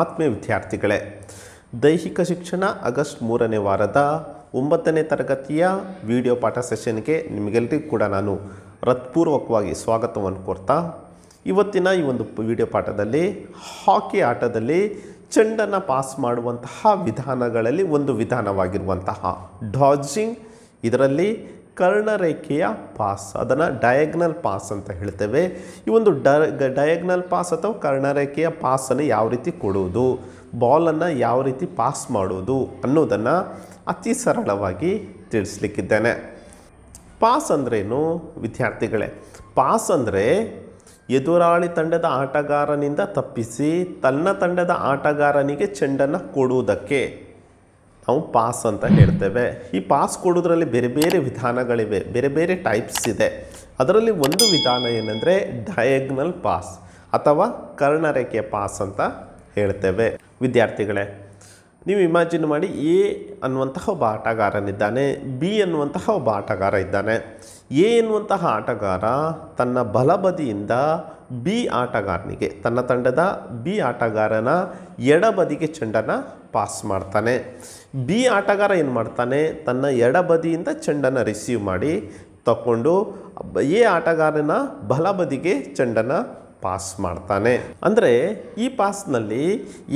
ಆತ್ಮೀಯ ವಿದ್ಯಾರ್ಥಿಗಳೇ ದೈಹಿಕ ಶಿಕ್ಷಣ ಆಗಸ್ಟ್ ಮೂರನೇ ವಾರದ ಒಂಬತ್ತನೇ ತರಗತಿಯ ವಿಡಿಯೋ ಪಾಠ ಸೆಷನ್ಗೆ ನಿಮಗೆಲ್ಲರಿಗೂ ಕೂಡ ನಾನು ಹೃತ್ಪೂರ್ವಕವಾಗಿ ಸ್ವಾಗತವನ್ನು ಕೊಡ್ತಾ ಇವತ್ತಿನ ಈ ಒಂದು ವಿಡಿಯೋ ಪಾಠದಲ್ಲಿ ಹಾಕಿ ಆಟದಲ್ಲಿ ಚೆಂಡನ್ನು ಪಾಸ್ ಮಾಡುವಂತಹ ವಿಧಾನಗಳಲ್ಲಿ ಒಂದು ವಿಧಾನವಾಗಿರುವಂತಹ ಡಾಜಿಂಗ್ ಇದರಲ್ಲಿ ಕರ್ಣರೇಖೆಯ ಪಾಸ್ ಅದನ್ನು ಡಯಾಗ್ನಲ್ ಪಾಸ್ ಅಂತ ಹೇಳ್ತೇವೆ ಈ ಒಂದು ಡಯಾಗ್ನಲ್ ಪಾಸ್ ಅಥವಾ ಕರ್ಣರೇಖೆಯ ಪಾಸನ್ನು ಯಾವ ರೀತಿ ಕೊಡುವುದು ಬಾಲನ್ನು ಯಾವ ರೀತಿ ಪಾಸ್ ಮಾಡುವುದು ಅನ್ನೋದನ್ನು ಅತಿ ಸರಳವಾಗಿ ತಿಳಿಸ್ಲಿಕ್ಕಿದ್ದೇನೆ ಪಾಸ್ ಅಂದ್ರೇನು ವಿದ್ಯಾರ್ಥಿಗಳೇ ಪಾಸ್ ಅಂದರೆ ಎದುರಾಳಿ ತಂಡದ ಆಟಗಾರನಿಂದ ತಪ್ಪಿಸಿ ತನ್ನ ತಂಡದ ಆಟಗಾರನಿಗೆ ಚೆಂಡನ್ನು ಕೊಡುವುದಕ್ಕೆ ನಾವು ಪಾಸ್ ಅಂತ ಹೇಳ್ತೇವೆ ಈ ಪಾಸ್ ಕೊಡೋದ್ರಲ್ಲಿ ಬೇರೆ ಬೇರೆ ವಿಧಾನಗಳಿವೆ ಬೇರೆ ಬೇರೆ ಟೈಪ್ಸ್ ಇದೆ ಅದರಲ್ಲಿ ಒಂದು ವಿಧಾನ ಏನಂದರೆ ಡಯಾಗ್ನಲ್ ಪಾಸ್ ಅಥವಾ ಕರ್ಣರೇಖೆ ಪಾಸ್ ಅಂತ ಹೇಳ್ತೇವೆ ವಿದ್ಯಾರ್ಥಿಗಳೇ ನೀವು ಇಮ್ಯಾಜಿನ್ ಮಾಡಿ ಎ ಅನ್ನುವಂತಹ ಒಬ್ಬ ಆಟಗಾರನಿದ್ದಾನೆ ಬಿ ಅನ್ನುವಂತಹ ಒಬ್ಬ ಆಟಗಾರ ಇದ್ದಾನೆ ಎ ಎನ್ನುವಂತಹ ಆಟಗಾರ ತನ್ನ ಬಲಬದಿಯಿಂದ ಬಿ ಆಟಗಾರನಿಗೆ ತನ್ನ ತಂಡದ ಬಿ ಆಟಗಾರನ ಎಡಬದಿಗೆ ಚೆಂಡನ್ನು ಪಾಸ್ ಮಾಡ್ತಾನೆ ಬಿ ಆಟಗಾರ ಏನು ಮಾಡ್ತಾನೆ ತನ್ನ ಎಡಬದಿಯಿಂದ ಚೆಂಡನ್ನು ರಿಸೀವ್ ಮಾಡಿ ತಗೊಂಡು ಎ ಆಟಗಾರನ ಬಲಬದಿಗೆ ಚೆಂಡನ್ನು ಪಾಸ್ ಮಾಡ್ತಾನೆ ಅಂದರೆ ಈ ಪಾಸ್ನಲ್ಲಿ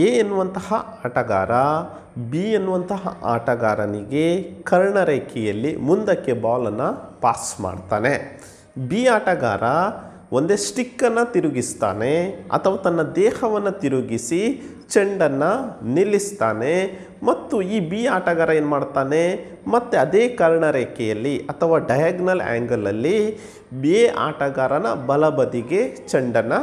ಎ ಎನ್ನುವಂತಹ ಆಟಗಾರ ಬಿ ಎನ್ನುವಂತಹ ಆಟಗಾರನಿಗೆ ಕರ್ಣರೇಖೆಯಲ್ಲಿ ಮುಂದಕ್ಕೆ ಬಾಲನ್ನು ಪಾಸ್ ಮಾಡ್ತಾನೆ ಬಿ ಆಟಗಾರ ಒಂದೇ ಸ್ಟಿಕ್ಕನ್ನು ತಿರುಗಿಸ್ತಾನೆ ಅಥವಾ ತನ್ನ ದೇಹವನ್ನು ತಿರುಗಿಸಿ ಚೆಂಡನ್ನು ನಿಲ್ಲಿಸ್ತಾನೆ ಮತ್ತು ಈ ಬಿ ಆಟಗಾರ ಏನು ಮಾಡ್ತಾನೆ ಮತ್ತು ಅದೇ ಕರ್ಣರೇಖೆಯಲ್ಲಿ ಅಥವಾ ಡಯಾಗ್ನಲ್ ಆ್ಯಂಗಲಲ್ಲಿ ಬಿ ಆಟಗಾರನ ಬಲಬದಿಗೆ ಚೆಂಡನ್ನು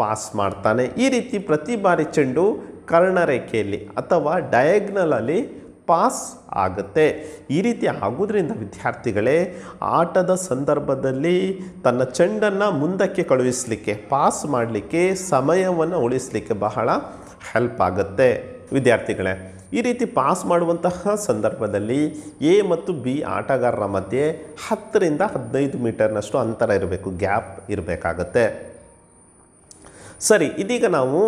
ಪಾಸ್ ಮಾಡ್ತಾನೆ ಈ ರೀತಿ ಪ್ರತಿ ಬಾರಿ ಚೆಂಡು ಕರ್ಣರೇಖೆಯಲ್ಲಿ ಅಥವಾ ಡಯಾಗ್ನಲಲ್ಲಿ ಪಾಸ್ ಆಗುತ್ತೆ ಈ ರೀತಿ ಆಗೋದ್ರಿಂದ ವಿದ್ಯಾರ್ಥಿಗಳೇ ಆಟದ ಸಂದರ್ಭದಲ್ಲಿ ತನ್ನ ಚೆಂಡನ್ನು ಮುಂದಕ್ಕೆ ಕಳುಹಿಸಲಿಕ್ಕೆ ಪಾಸ್ ಮಾಡಲಿಕ್ಕೆ ಸಮಯವನ್ನು ಉಳಿಸಲಿಕ್ಕೆ ಬಹಳ ಹೆಲ್ಪ್ ಆಗುತ್ತೆ ವಿದ್ಯಾರ್ಥಿಗಳೇ ಈ ರೀತಿ ಪಾಸ್ ಮಾಡುವಂತಹ ಸಂದರ್ಭದಲ್ಲಿ ಎ ಮತ್ತು ಬಿ ಆಟಗಾರರ ಮಧ್ಯೆ ಹತ್ತರಿಂದ ಹದಿನೈದು ಮೀಟರ್ನಷ್ಟು ಅಂತರ ಇರಬೇಕು ಗ್ಯಾಪ್ ಇರಬೇಕಾಗತ್ತೆ ಸರಿ ಇದೀಗ ನಾವು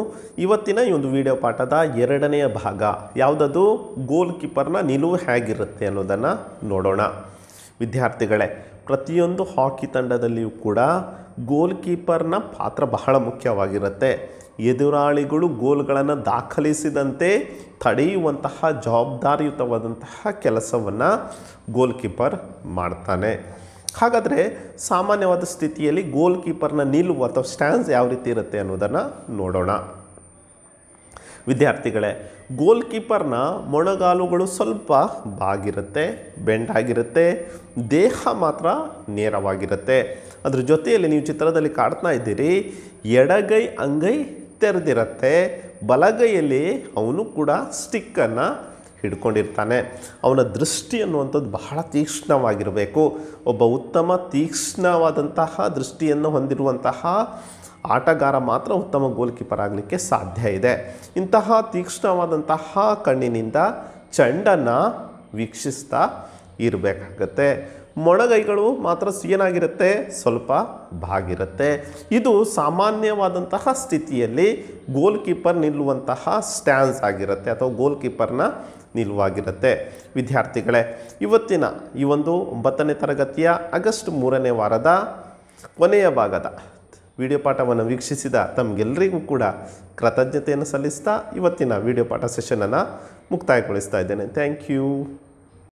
ಇವತ್ತಿನ ಈ ಒಂದು ವಿಡಿಯೋ ಪಾಠದ ಎರಡನೆಯ ಭಾಗ ಯಾವುದದು ಗೋಲ್ ಕೀಪರ್ನ ನಿಲುವು ಹೇಗಿರುತ್ತೆ ಅನ್ನೋದನ್ನು ನೋಡೋಣ ವಿದ್ಯಾರ್ಥಿಗಳೇ ಪ್ರತಿಯೊಂದು ಹಾಕಿ ತಂಡದಲ್ಲಿಯೂ ಕೂಡ ಗೋಲ್ ಕೀಪರ್ನ ಪಾತ್ರ ಬಹಳ ಮುಖ್ಯವಾಗಿರುತ್ತೆ ಎದುರಾಳಿಗಳು ಗೋಲ್ಗಳನ್ನು ದಾಖಲಿಸಿದಂತೆ ತಡೆಯುವಂತಹ ಜವಾಬ್ದಾರಿಯುತವಾದಂತಹ ಕೆಲಸವನ್ನು ಗೋಲ್ ಕೀಪರ್ ಮಾಡ್ತಾನೆ ಹಾಗಾದರೆ ಸಾಮಾನ್ಯವಾದ ಸ್ಥಿತಿಯಲ್ಲಿ ಗೋಲ್ ಕೀಪರ್ನ ನಿಲುವು ಅಥವಾ ಸ್ಟ್ಯಾಂಡ್ಸ್ ಯಾವ ರೀತಿ ಇರುತ್ತೆ ಅನ್ನೋದನ್ನು ನೋಡೋಣ ವಿದ್ಯಾರ್ಥಿಗಳೇ ಗೋಲ್ ಕೀಪರ್ನ ಮೊಣಗಾಲುಗಳು ಸ್ವಲ್ಪ ಬಾಗಿರುತ್ತೆ ಬೆಂಡಾಗಿರುತ್ತೆ ದೇಹ ಮಾತ್ರ ನೇರವಾಗಿರುತ್ತೆ ಅದ್ರ ಜೊತೆಯಲ್ಲಿ ನೀವು ಚಿತ್ರದಲ್ಲಿ ಕಾಡ್ತಾ ಇದ್ದೀರಿ ಎಡಗೈ ಅಂಗೈ ತೆರೆದಿರತ್ತೆ ಬಲಗೈಯಲ್ಲಿ ಅವನು ಕೂಡ ಸ್ಟಿಕ್ಕನ್ನು ಹಿಡ್ಕೊಂಡಿರ್ತಾನೆ ಅವನ ದೃಷ್ಟಿ ಅನ್ನುವಂಥದ್ದು ಬಹಳ ತೀಕ್ಷ್ಣವಾಗಿರಬೇಕು ಒಬ್ಬ ಉತ್ತಮ ತೀಕ್ಷ್ಣವಾದಂತಹ ದೃಷ್ಟಿಯನ್ನು ಹೊಂದಿರುವಂತಹ ಆಟಗಾರ ಮಾತ್ರ ಉತ್ತಮ ಗೋಲ್ ಕೀಪರ್ ಆಗಲಿಕ್ಕೆ ಸಾಧ್ಯ ಇದೆ ಇಂತಹ ತೀಕ್ಷ್ಣವಾದಂತಹ ಕಣ್ಣಿನಿಂದ ಚೆಂಡನ್ನು ವೀಕ್ಷಿಸ್ತಾ ಇರಬೇಕಾಗತ್ತೆ ಮೊಣಗೈಗಳು ಮಾತ್ರ ಏನಾಗಿರುತ್ತೆ ಸ್ವಲ್ಪ ಬಾಗಿರುತ್ತೆ ಇದು ಸಾಮಾನ್ಯವಾದಂತಹ ಸ್ಥಿತಿಯಲ್ಲಿ ಗೋಲ್ ಕೀಪರ್ ನಿಲ್ಲುವಂತಹ ಸ್ಟ್ಯಾನ್ಸ್ ಆಗಿರುತ್ತೆ ಅಥವಾ ಗೋಲ್ ಕೀಪರ್ನ ನಿಲುವಾಗಿರುತ್ತೆ ವಿದ್ಯಾರ್ಥಿಗಳೇ ಇವತ್ತಿನ ಈ ಒಂದು ಒಂಬತ್ತನೇ ತರಗತಿಯ ಆಗಸ್ಟ್ ಮೂರನೇ ವಾರದ ಕೊನೆಯ ಭಾಗದ ವಿಡಿಯೋ ಪಾಠವನ್ನು ವೀಕ್ಷಿಸಿದ ತಮಗೆಲ್ಲರಿಗೂ ಕೂಡ ಕೃತಜ್ಞತೆಯನ್ನು ಸಲ್ಲಿಸ್ತಾ ಇವತ್ತಿನ ವಿಡಿಯೋ ಪಾಠ ಸೆಷನನ್ನು ಮುಕ್ತಾಯಗೊಳಿಸ್ತಾ ಇದ್ದೇನೆ ಥ್ಯಾಂಕ್ ಯು